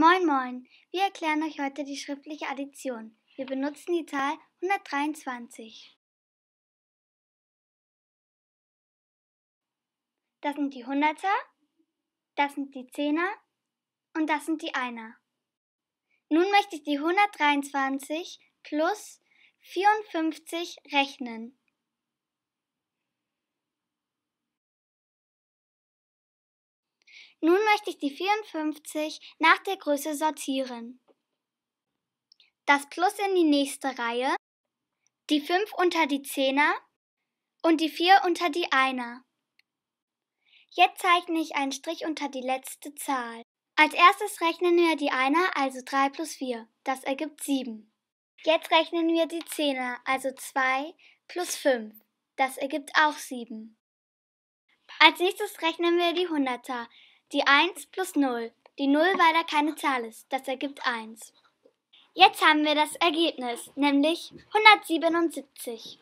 Moin Moin, wir erklären euch heute die schriftliche Addition. Wir benutzen die Zahl 123. Das sind die Hunderter, das sind die Zehner und das sind die Einer. Nun möchte ich die 123 plus 54 rechnen. Nun möchte ich die 54 nach der Größe sortieren. Das Plus in die nächste Reihe, die 5 unter die 10er und die 4 unter die 1er. Jetzt zeichne ich einen Strich unter die letzte Zahl. Als erstes rechnen wir die 1er, also 3 plus 4. Das ergibt 7. Jetzt rechnen wir die 10er, also 2 plus 5. Das ergibt auch 7. Als nächstes rechnen wir die 100er, die 1 plus 0. Die 0, weil da keine Zahl ist. Das ergibt 1. Jetzt haben wir das Ergebnis, nämlich 177.